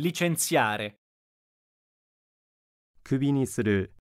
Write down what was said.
licenziare. クビにする